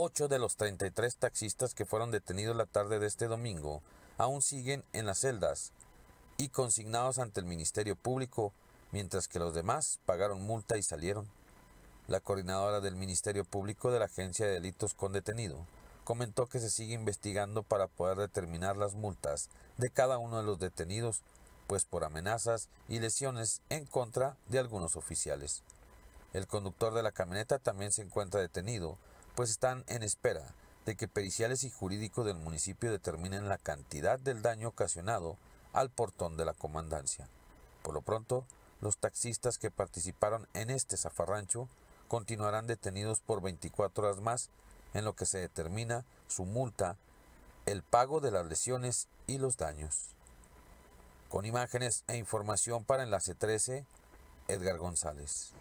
8 de los 33 taxistas que fueron detenidos la tarde de este domingo aún siguen en las celdas y consignados ante el Ministerio Público, mientras que los demás pagaron multa y salieron. La coordinadora del Ministerio Público de la Agencia de Delitos con Detenido comentó que se sigue investigando para poder determinar las multas de cada uno de los detenidos, pues por amenazas y lesiones en contra de algunos oficiales. El conductor de la camioneta también se encuentra detenido pues están en espera de que periciales y jurídicos del municipio determinen la cantidad del daño ocasionado al portón de la comandancia. Por lo pronto, los taxistas que participaron en este zafarrancho continuarán detenidos por 24 horas más en lo que se determina su multa, el pago de las lesiones y los daños. Con imágenes e información para Enlace 13, Edgar González.